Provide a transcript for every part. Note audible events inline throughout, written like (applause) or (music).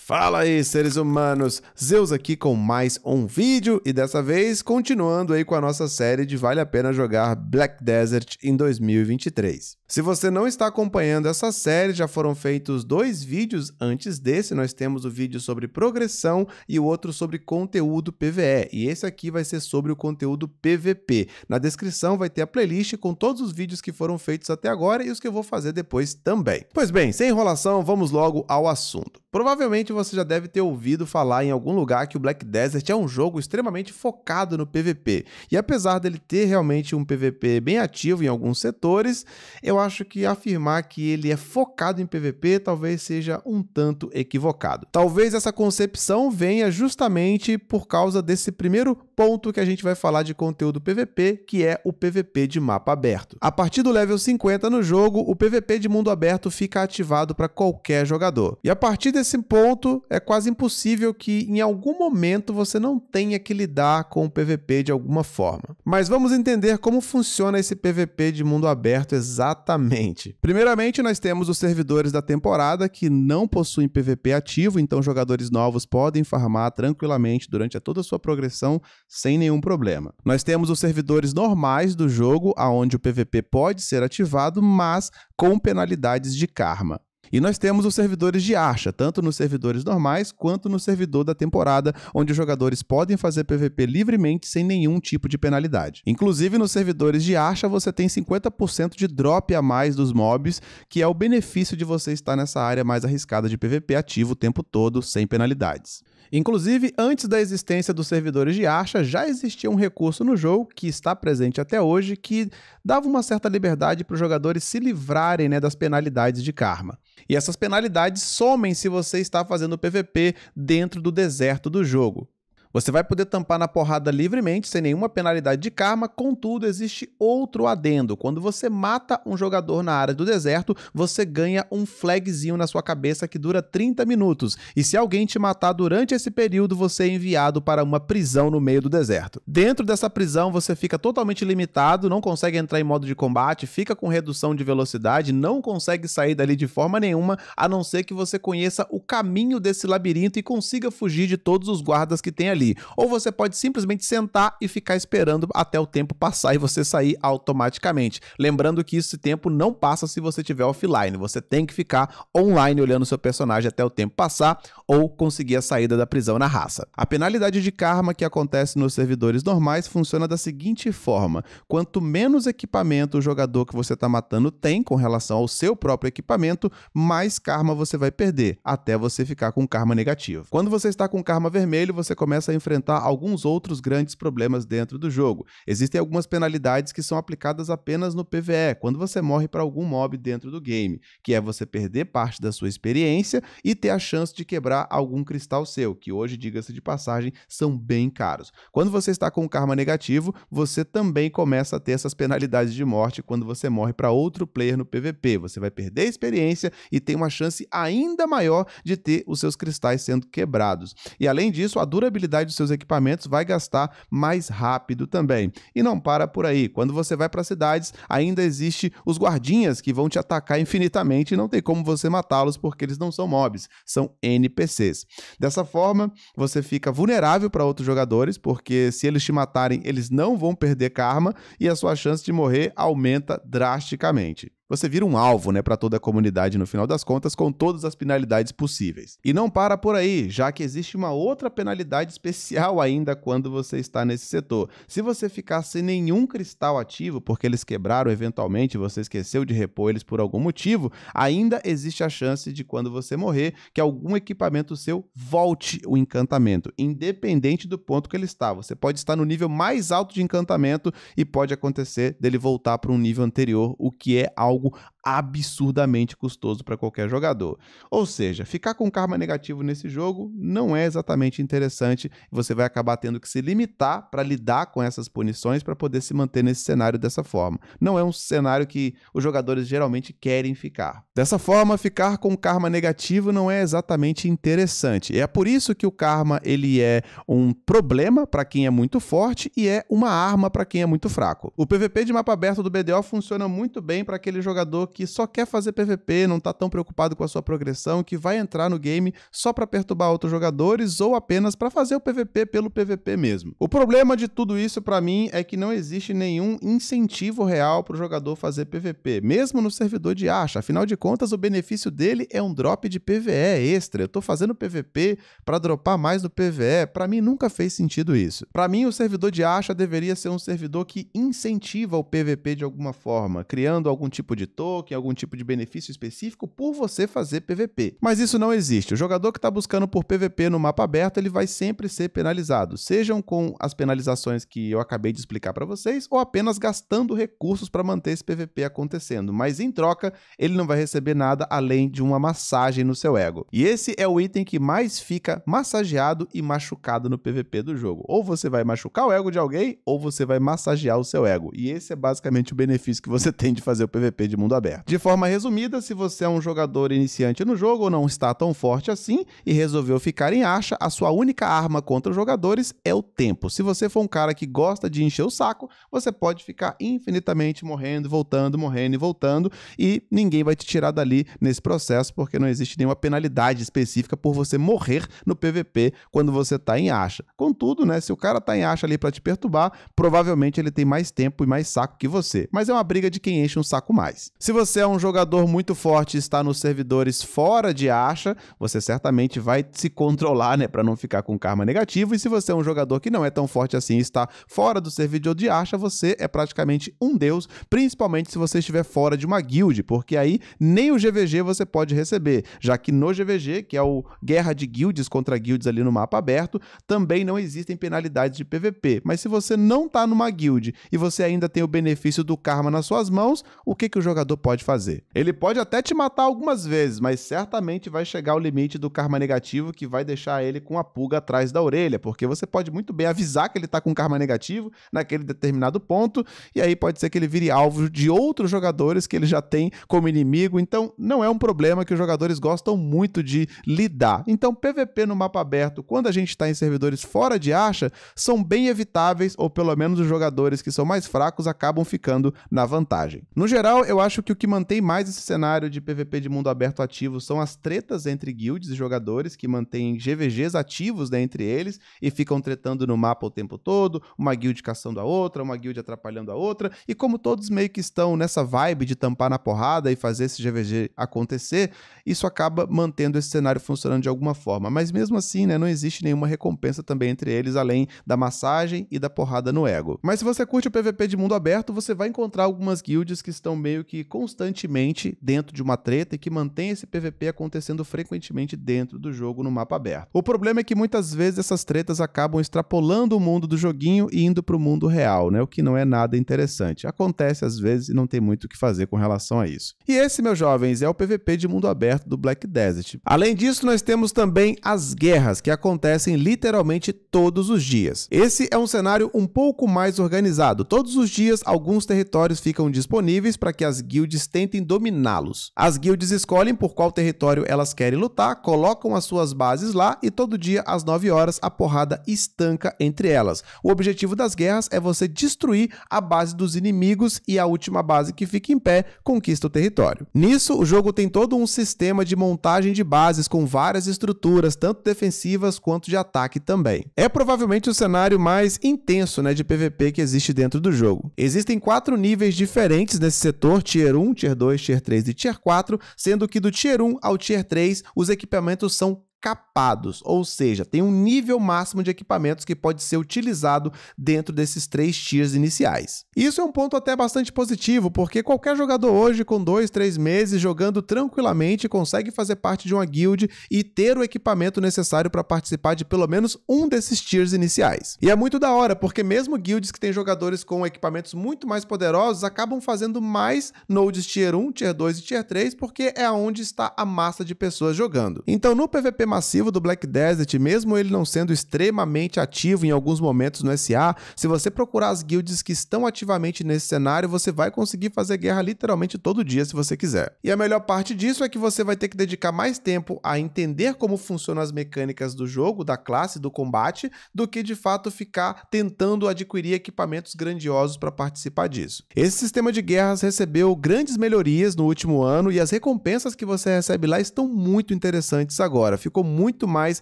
Fala aí, seres humanos! Zeus aqui com mais um vídeo e dessa vez continuando aí com a nossa série de Vale a Pena Jogar Black Desert em 2023. Se você não está acompanhando essa série, já foram feitos dois vídeos antes desse. Nós temos o vídeo sobre progressão e o outro sobre conteúdo PVE. E esse aqui vai ser sobre o conteúdo PVP. Na descrição vai ter a playlist com todos os vídeos que foram feitos até agora e os que eu vou fazer depois também. Pois bem, sem enrolação, vamos logo ao assunto. Provavelmente você já deve ter ouvido falar em algum lugar que o Black Desert é um jogo extremamente focado no PVP. E apesar dele ter realmente um PVP bem ativo em alguns setores, eu eu acho que afirmar que ele é focado em PVP talvez seja um tanto equivocado. Talvez essa concepção venha justamente por causa desse primeiro ponto que a gente vai falar de conteúdo PVP, que é o PVP de mapa aberto. A partir do level 50 no jogo, o PVP de mundo aberto fica ativado para qualquer jogador. E a partir desse ponto, é quase impossível que em algum momento você não tenha que lidar com o PVP de alguma forma. Mas vamos entender como funciona esse PVP de mundo aberto exatamente Exatamente. Primeiramente, nós temos os servidores da temporada que não possuem PVP ativo, então jogadores novos podem farmar tranquilamente durante toda a sua progressão sem nenhum problema. Nós temos os servidores normais do jogo, aonde o PVP pode ser ativado, mas com penalidades de karma. E nós temos os servidores de archa, tanto nos servidores normais quanto no servidor da temporada, onde os jogadores podem fazer PVP livremente sem nenhum tipo de penalidade. Inclusive nos servidores de archa você tem 50% de drop a mais dos mobs, que é o benefício de você estar nessa área mais arriscada de PVP ativo o tempo todo sem penalidades. Inclusive, antes da existência dos servidores de Archa, já existia um recurso no jogo que está presente até hoje que dava uma certa liberdade para os jogadores se livrarem né, das penalidades de karma. E essas penalidades somem se você está fazendo PVP dentro do deserto do jogo. Você vai poder tampar na porrada livremente, sem nenhuma penalidade de karma, contudo, existe outro adendo. Quando você mata um jogador na área do deserto, você ganha um flagzinho na sua cabeça que dura 30 minutos. E se alguém te matar durante esse período, você é enviado para uma prisão no meio do deserto. Dentro dessa prisão, você fica totalmente limitado, não consegue entrar em modo de combate, fica com redução de velocidade, não consegue sair dali de forma nenhuma, a não ser que você conheça o caminho desse labirinto e consiga fugir de todos os guardas que tem ali ali. Ou você pode simplesmente sentar e ficar esperando até o tempo passar e você sair automaticamente. Lembrando que esse tempo não passa se você estiver offline. Você tem que ficar online olhando seu personagem até o tempo passar ou conseguir a saída da prisão na raça. A penalidade de karma que acontece nos servidores normais funciona da seguinte forma: quanto menos equipamento o jogador que você está matando tem com relação ao seu próprio equipamento, mais karma você vai perder, até você ficar com karma negativo. Quando você está com karma vermelho, você começa começa a enfrentar alguns outros grandes problemas dentro do jogo. Existem algumas penalidades que são aplicadas apenas no PvE, quando você morre para algum mob dentro do game, que é você perder parte da sua experiência e ter a chance de quebrar algum cristal seu, que hoje, diga-se de passagem, são bem caros. Quando você está com karma negativo, você também começa a ter essas penalidades de morte quando você morre para outro player no PVP. Você vai perder a experiência e tem uma chance ainda maior de ter os seus cristais sendo quebrados. E além disso, a durabilidade qualidade dos seus equipamentos vai gastar mais rápido também. E não para por aí. Quando você vai para cidades, ainda existe os guardinhas que vão te atacar infinitamente e não tem como você matá-los porque eles não são mobs, são NPCs. Dessa forma, você fica vulnerável para outros jogadores, porque se eles te matarem, eles não vão perder karma e a sua chance de morrer aumenta drasticamente. Você vira um alvo, né, para toda a comunidade no final das contas, com todas as penalidades possíveis. E não para por aí, já que existe uma outra penalidade especial ainda quando você está nesse setor. Se você ficar sem nenhum cristal ativo, porque eles quebraram eventualmente, você esqueceu de repor eles por algum motivo, ainda existe a chance de quando você morrer que algum equipamento seu volte o encantamento, independente do ponto que ele está. Você pode estar no nível mais alto de encantamento e pode acontecer dele voltar para um nível anterior, o que é algo algo absurdamente custoso para qualquer jogador. Ou seja, ficar com karma negativo nesse jogo não é exatamente interessante. Você vai acabar tendo que se limitar para lidar com essas punições para poder se manter nesse cenário dessa forma. Não é um cenário que os jogadores geralmente querem ficar. Dessa forma, ficar com karma negativo não é exatamente interessante. é por isso que o karma ele é um problema para quem é muito forte e é uma arma para quem é muito fraco. O PVP de mapa aberto do BDO funciona muito bem para aquele jogador que que só quer fazer PVP, não tá tão preocupado com a sua progressão, que vai entrar no game só para perturbar outros jogadores ou apenas para fazer o PVP pelo PVP mesmo. O problema de tudo isso para mim é que não existe nenhum incentivo real para o jogador fazer PVP, mesmo no servidor de acha. Afinal de contas, o benefício dele é um drop de PVE extra. Eu tô fazendo PVP para dropar mais do PVE. Para mim nunca fez sentido isso. Para mim, o servidor de acha deveria ser um servidor que incentiva o PVP de alguma forma, criando algum tipo de token token, é algum tipo de benefício específico por você fazer PVP. Mas isso não existe. O jogador que está buscando por PVP no mapa aberto, ele vai sempre ser penalizado, sejam com as penalizações que eu acabei de explicar para vocês ou apenas gastando recursos para manter esse PVP acontecendo. Mas em troca, ele não vai receber nada além de uma massagem no seu ego. E esse é o item que mais fica massageado e machucado no PVP do jogo. Ou você vai machucar o ego de alguém, ou você vai massagear o seu ego. E esse é basicamente o benefício que você (laughs) tem de fazer o PVP de mundo aberto aberto. De forma resumida, se você é um jogador iniciante no jogo ou não está tão forte assim e resolveu ficar em acha, a sua única arma contra os jogadores é o tempo. Se você for um cara que gosta de encher o saco, você pode ficar infinitamente morrendo, voltando, morrendo e voltando e ninguém vai te tirar dali nesse processo porque não existe nenhuma penalidade específica por você morrer no PVP quando você está em acha. Contudo, né, se o cara está em acha ali para te perturbar, provavelmente ele tem mais tempo e mais saco que você. Mas é uma briga de quem enche um saco mais. Se você é um jogador muito forte e está nos servidores fora de acha, você certamente vai se controlar, né, para não ficar com karma negativo. E se você é um jogador que não é tão forte assim e está fora do servidor de acha, você é praticamente um deus, principalmente se você estiver fora de uma guild, porque aí nem o GVG você pode receber, já que no GVG, que é o guerra de guilds contra guilds ali no mapa aberto, também não existem penalidades de PVP. Mas se você não está numa guild e você ainda tem o benefício do karma nas suas mãos, o que que o jogador pode pode fazer. Ele pode até te matar algumas vezes, mas certamente vai chegar ao limite do karma negativo que vai deixar ele com a pulga atrás da orelha, porque você pode muito bem avisar que ele está com karma negativo naquele determinado ponto, e aí pode ser que ele vire alvo de outros jogadores que ele já tem como inimigo. Então, não é um problema que os jogadores gostam muito de lidar. Então, PVP no mapa aberto, quando a gente está em servidores fora de acha, são bem evitáveis, ou pelo menos os jogadores que são mais fracos acabam ficando na vantagem. No geral, eu acho que o que mantém mais esse cenário de PVP de mundo aberto ativo são as tretas entre guilds e jogadores que mantêm GVGs ativos né, entre eles e ficam tretando no mapa o tempo todo, uma guild caçando a outra, uma guild atrapalhando a outra, e como todos meio que estão nessa vibe de tampar na porrada e fazer esse GVG acontecer, isso acaba mantendo esse cenário funcionando de alguma forma. Mas mesmo assim, né, não existe nenhuma recompensa também entre eles, além da massagem e da porrada no ego. Mas se você curte o PVP de mundo aberto, você vai encontrar algumas guilds que estão meio que com constantemente dentro de uma treta e que mantém esse PVP acontecendo frequentemente dentro do jogo no mapa aberto. O problema é que muitas vezes essas tretas acabam extrapolando o mundo do joguinho e indo para o mundo real, né? O que não é nada interessante. Acontece às vezes e não tem muito o que fazer com relação a isso. E esse, meus jovens, é o PVP de mundo aberto do Black Desert. Além disso, nós temos também as guerras que acontecem literalmente todos os dias. Esse é um cenário um pouco mais organizado. Todos os dias, alguns territórios ficam disponíveis para que as guildes tentem dominá-los. As guildes escolhem por qual território elas querem lutar, colocam as suas bases lá e todo dia às 9 horas a porrada estanca entre elas. O objetivo das guerras é você destruir a base dos inimigos e a última base que fica em pé conquista o território. Nisso, o jogo tem todo um sistema de montagem de bases com várias estruturas, tanto defensivas quanto de ataque também. É provavelmente o cenário mais intenso né, de PVP que existe dentro do jogo. Existem quatro níveis diferentes nesse setor: Tier 1, 1, Tier 2, Tier 3 e Tier 4, sendo que do Tier 1 ao Tier 3 os equipamentos são capados, ou seja, tem um nível máximo de equipamentos que pode ser utilizado dentro desses três tiers iniciais. Isso é um ponto até bastante positivo, porque qualquer jogador hoje com dois, três meses jogando tranquilamente consegue fazer parte de uma guild e ter o equipamento necessário para participar de pelo menos um desses tiers iniciais. E é muito da hora, porque mesmo guilds que têm jogadores com equipamentos muito mais poderosos acabam fazendo mais nodes tier 1, tier 2 e tier 3, porque é onde está a massa de pessoas jogando. Então no PVP massivo do Black Desert, mesmo ele não sendo extremamente ativo em alguns momentos no SA, se você procurar as guilds que estão ativamente nesse cenário, você vai conseguir fazer guerra literalmente todo dia se você quiser. E a melhor parte disso é que você vai ter que dedicar mais tempo a entender como funcionam as mecânicas do jogo, da classe, do combate, do que de fato ficar tentando adquirir equipamentos grandiosos para participar disso. Esse sistema de guerras recebeu grandes melhorias no último ano e as recompensas que você recebe lá estão muito interessantes agora. Ficou ficou muito mais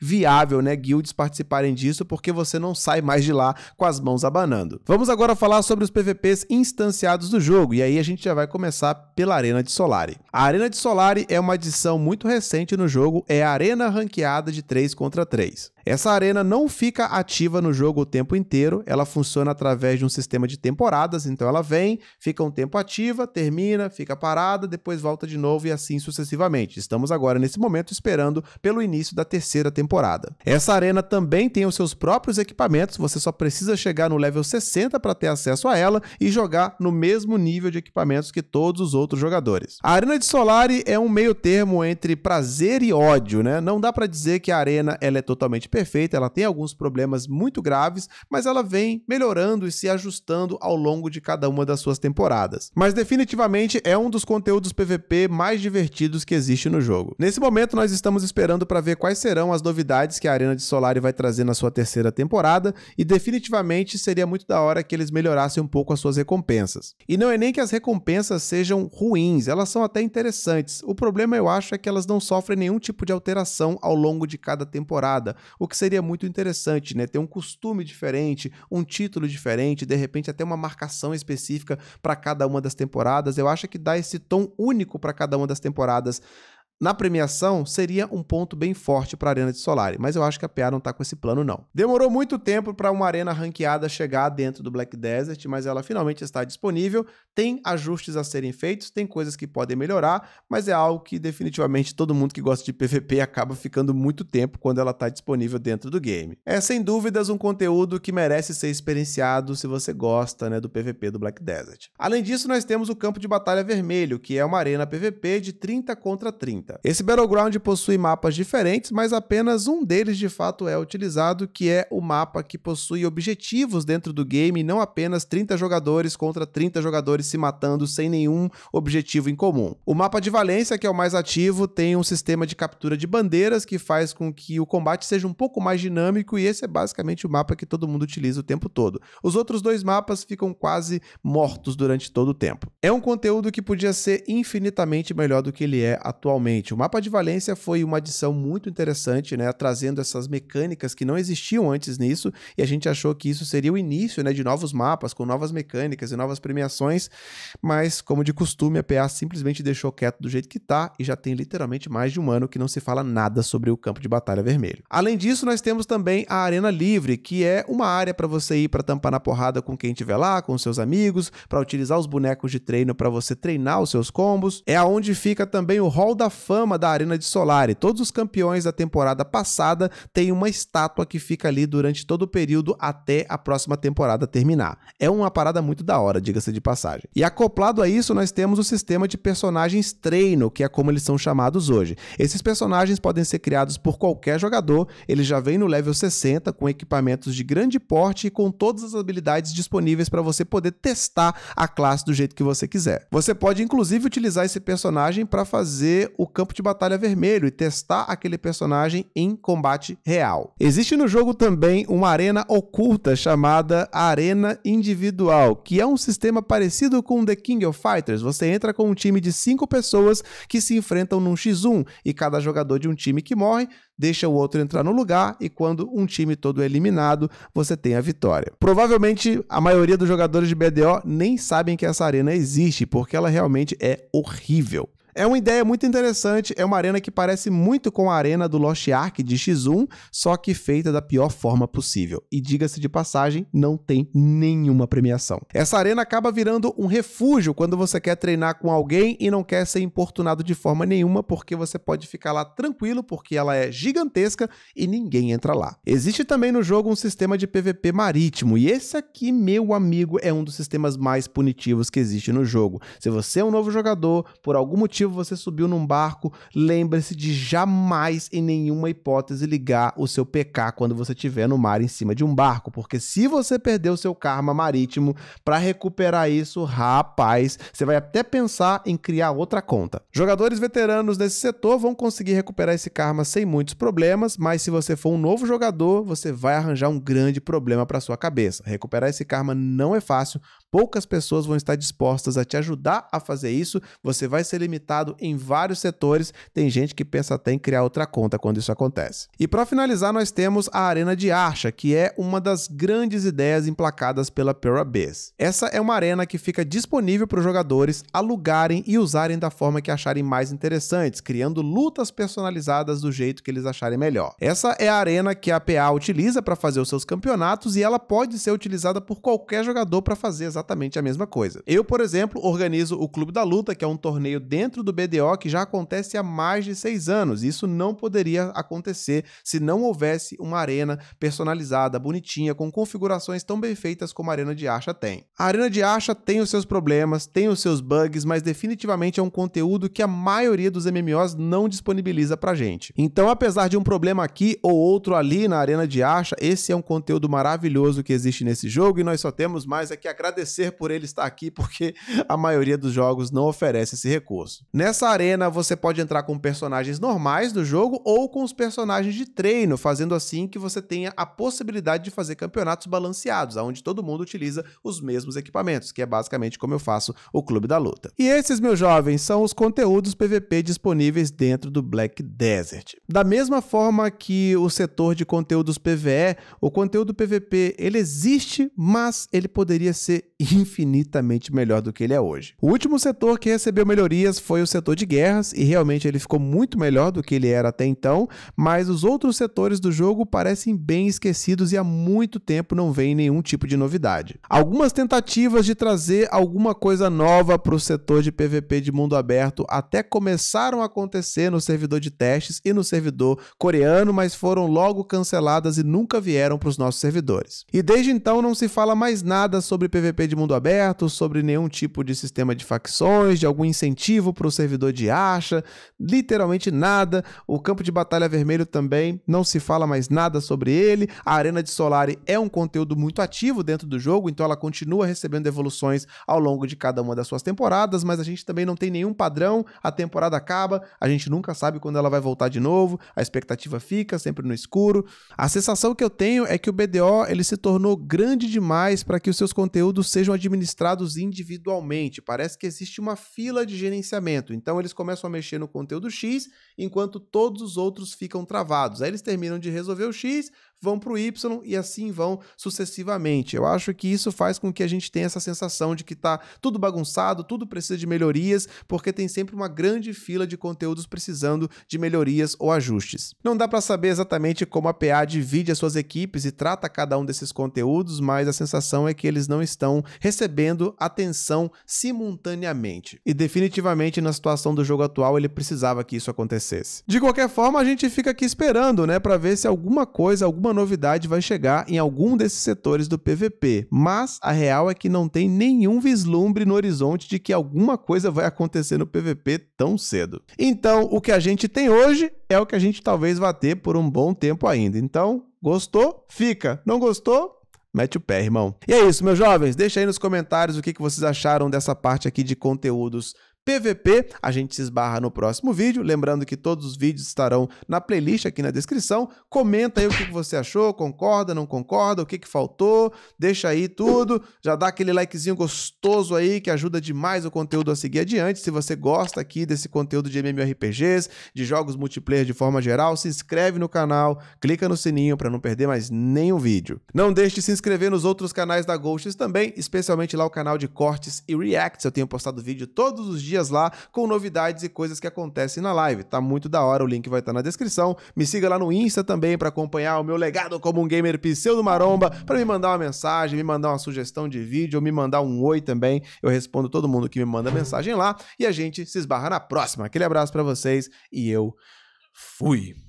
viável, né, guilds participarem disso, porque você não sai mais de lá com as mãos abanando. Vamos agora falar sobre os PVPs instanciados do jogo, e aí a gente já vai começar pela Arena de Solari. A Arena de Solari é uma adição muito recente no jogo, é a Arena ranqueada de 3 contra 3. Essa arena não fica ativa no jogo o tempo inteiro, ela funciona através de um sistema de temporadas, então ela vem, fica um tempo ativa, termina, fica parada, depois volta de novo e assim sucessivamente. Estamos agora nesse momento esperando pelo início da terceira temporada. Essa arena também tem os seus próprios equipamentos, você só precisa chegar no level 60 para ter acesso a ela e jogar no mesmo nível de equipamentos que todos os outros jogadores. A Arena de Solari é um meio termo entre prazer e ódio, né? Não dá para dizer que a arena ela é totalmente perfeita, ela tem alguns problemas muito graves, mas ela vem melhorando e se ajustando ao longo de cada uma das suas temporadas. Mas definitivamente é um dos conteúdos PVP mais divertidos que existe no jogo. Nesse momento nós estamos esperando para para ver quais serão as novidades que a Arena de Solari vai trazer na sua terceira temporada e definitivamente seria muito da hora que eles melhorassem um pouco as suas recompensas. E não é nem que as recompensas sejam ruins, elas são até interessantes. O problema eu acho é que elas não sofrem nenhum tipo de alteração ao longo de cada temporada, o que seria muito interessante, né? Ter um costume diferente, um título diferente, de repente até uma marcação específica para cada uma das temporadas. Eu acho que dá esse tom único para cada uma das temporadas na premiação seria um ponto bem forte para a Arena de Solari, mas eu acho que a PA não está com esse plano não. Demorou muito tempo para uma arena ranqueada chegar dentro do Black Desert, mas ela finalmente está disponível. Tem ajustes a serem feitos, tem coisas que podem melhorar, mas é algo que definitivamente todo mundo que gosta de PVP acaba ficando muito tempo quando ela está disponível dentro do game. É sem dúvidas um conteúdo que merece ser experienciado se você gosta, né, do PVP do Black Desert. Além disso, nós temos o campo de batalha vermelho, que é uma arena PVP de 30 contra 30. 30. Esse Battleground possui mapas diferentes, mas apenas um deles de fato é utilizado, que é o mapa que possui objetivos dentro do game, não apenas 30 jogadores contra 30 jogadores se matando sem nenhum objetivo em comum. O mapa de Valência, que é o mais ativo, tem um sistema de captura de bandeiras que faz com que o combate seja um pouco mais dinâmico e esse é basicamente o mapa que todo mundo utiliza o tempo todo. Os outros dois mapas ficam quase mortos durante todo o tempo. É um conteúdo que podia ser infinitamente melhor do que ele é atualmente o mapa de Valência foi uma adição muito interessante, né, trazendo essas mecânicas que não existiam antes nisso, e a gente achou que isso seria o início, né, de novos mapas com novas mecânicas e novas premiações, mas como de costume, a PA simplesmente deixou quieto do jeito que tá e já tem literalmente mais de um ano que não se fala nada sobre o campo de batalha vermelho. Além disso, nós temos também a Arena Livre, que é uma área para você ir para tampar na porrada com quem tiver lá, com seus amigos, para utilizar os bonecos de treino para você treinar os seus combos. É aonde fica também o Hall da fama da Arena de Solari. Todos os campeões da temporada passada têm uma estátua que fica ali durante todo o período até a próxima temporada terminar. É uma parada muito da hora, diga-se de passagem. E acoplado a isso, nós temos o sistema de personagens treino, que é como eles são chamados hoje. Esses personagens podem ser criados por qualquer jogador, eles já vêm no level 60 com equipamentos de grande porte e com todas as habilidades disponíveis para você poder testar a classe do jeito que você quiser. Você pode inclusive utilizar esse personagem para fazer o campo de batalha vermelho e testar aquele personagem em combate real. Existe no jogo também uma arena oculta chamada Arena Individual, que é um sistema parecido com The King of Fighters. Você entra com um time de cinco pessoas que se enfrentam num X1 e cada jogador de um time que morre deixa o outro entrar no lugar e quando um time todo é eliminado, você tem a vitória. Provavelmente a maioria dos jogadores de BDO nem sabem que essa arena existe, porque ela realmente é horrível. É uma ideia muito interessante, é uma arena que parece muito com a arena do Lost Ark de X1, só que feita da pior forma possível. E diga-se de passagem, não tem nenhuma premiação. Essa arena acaba virando um refúgio quando você quer treinar com alguém e não quer ser importunado de forma nenhuma, porque você pode ficar lá tranquilo, porque ela é gigantesca e ninguém entra lá. Existe também no jogo um sistema de PVP marítimo, e esse aqui, meu amigo, é um dos sistemas mais punitivos que existe no jogo. Se você é um novo jogador, por algum motivo motivo você subiu num barco, lembre-se de jamais, em nenhuma hipótese, ligar o seu PK quando você estiver no mar em cima de um barco. Porque se você perder o seu karma marítimo, para recuperar isso, rapaz, você vai até pensar em criar outra conta. Jogadores veteranos nesse setor vão conseguir recuperar esse karma sem muitos problemas, mas se você for um novo jogador, você vai arranjar um grande problema para sua cabeça. Recuperar esse karma não é fácil, poucas pessoas vão estar dispostas a te ajudar a fazer isso. Você vai ser limitado em vários setores. Tem gente que pensa até em criar outra conta quando isso acontece. E para finalizar, nós temos a Arena de Archa, que é uma das grandes ideias emplacadas pela Perabase. Essa é uma arena que fica disponível para os jogadores alugarem e usarem da forma que acharem mais interessantes, criando lutas personalizadas do jeito que eles acharem melhor. Essa é a arena que a PA utiliza para fazer os seus campeonatos e ela pode ser utilizada por qualquer jogador para fazer exatamente exatamente a mesma coisa. Eu, por exemplo, organizo o Clube da Luta, que é um torneio dentro do BDO que já acontece há mais de seis anos. Isso não poderia acontecer se não houvesse uma arena personalizada, bonitinha, com configurações tão bem feitas como a Arena de Acha tem. A Arena de Acha tem os seus problemas, tem os seus bugs, mas definitivamente é um conteúdo que a maioria dos MMOs não disponibiliza pra gente. Então, apesar de um problema aqui ou outro ali na Arena de Acha, esse é um conteúdo maravilhoso que existe nesse jogo e nós só temos mais é que agradecer agradecer por ele estar aqui, porque a maioria dos jogos não oferece esse recurso. Nessa arena, você pode entrar com personagens normais do jogo ou com os personagens de treino, fazendo assim que você tenha a possibilidade de fazer campeonatos balanceados, onde todo mundo utiliza os mesmos equipamentos, que é basicamente como eu faço o Clube da Luta. E esses, meus jovens, são os conteúdos PVP disponíveis dentro do Black Desert. Da mesma forma que o setor de conteúdos PVE, o conteúdo PVP ele existe, mas ele poderia ser infinitamente melhor do que ele é hoje. O último setor que recebeu melhorias foi o setor de guerras, e realmente ele ficou muito melhor do que ele era até então, mas os outros setores do jogo parecem bem esquecidos e há muito tempo não vem nenhum tipo de novidade. Algumas tentativas de trazer alguma coisa nova para o setor de PVP de mundo aberto até começaram a acontecer no servidor de testes e no servidor coreano, mas foram logo canceladas e nunca vieram para os nossos servidores. E desde então não se fala mais nada sobre PVP de mundo aberto, sobre nenhum tipo de sistema de facções, de algum incentivo para o servidor de acha, literalmente nada. O campo de batalha vermelho também não se fala mais nada sobre ele. A Arena de Solari é um conteúdo muito ativo dentro do jogo, então ela continua recebendo evoluções ao longo de cada uma das suas temporadas, mas a gente também não tem nenhum padrão. A temporada acaba, a gente nunca sabe quando ela vai voltar de novo, a expectativa fica sempre no escuro. A sensação que eu tenho é que o BDO ele se tornou grande demais para que os seus conteúdos sejam administrados individualmente. Parece que existe uma fila de gerenciamento. Então eles começam a mexer no conteúdo X, enquanto todos os outros ficam travados. Aí eles terminam de resolver o X, vão para o Y e assim vão sucessivamente. Eu acho que isso faz com que a gente tenha essa sensação de que está tudo bagunçado, tudo precisa de melhorias, porque tem sempre uma grande fila de conteúdos precisando de melhorias ou ajustes. Não dá para saber exatamente como a PA divide as suas equipes e trata cada um desses conteúdos, mas a sensação é que eles não estão recebendo atenção simultaneamente. E definitivamente na situação do jogo atual ele precisava que isso acontecesse. De qualquer forma, a gente fica aqui esperando, né, para ver se alguma coisa, algum alguma novidade vai chegar em algum desses setores do PVP, mas a real é que não tem nenhum vislumbre no horizonte de que alguma coisa vai acontecer no PVP tão cedo. Então, o que a gente tem hoje é o que a gente talvez vá ter por um bom tempo ainda. Então, gostou? Fica. Não gostou? Mete o pé, irmão. E é isso, meus jovens. Deixa aí nos comentários o que, que vocês acharam dessa parte aqui de conteúdos PVP. A gente se esbarra no próximo vídeo. Lembrando que todos os vídeos estarão na playlist aqui na descrição. Comenta aí o que você achou, concorda, não concorda, o que, que faltou, deixa aí tudo. Já dá aquele likezinho gostoso aí que ajuda demais o conteúdo a seguir adiante. Se você gosta aqui desse conteúdo de MMORPGs, de jogos multiplayer de forma geral, se inscreve no canal, clica no sininho para não perder mais nenhum vídeo. Não deixe de se inscrever nos outros canais da Ghosts também, especialmente lá o canal de cortes e reacts. Eu tenho postado vídeo todos os dias dias lá com novidades e coisas que acontecem na live. Tá muito da hora, o link vai estar tá na descrição. Me siga lá no Insta também para acompanhar o meu legado como um gamer pseudo maromba, para me mandar uma mensagem, me mandar uma sugestão de vídeo, ou me mandar um oi também. Eu respondo todo mundo que me manda mensagem lá e a gente se esbarra na próxima. Aquele abraço para vocês e eu fui.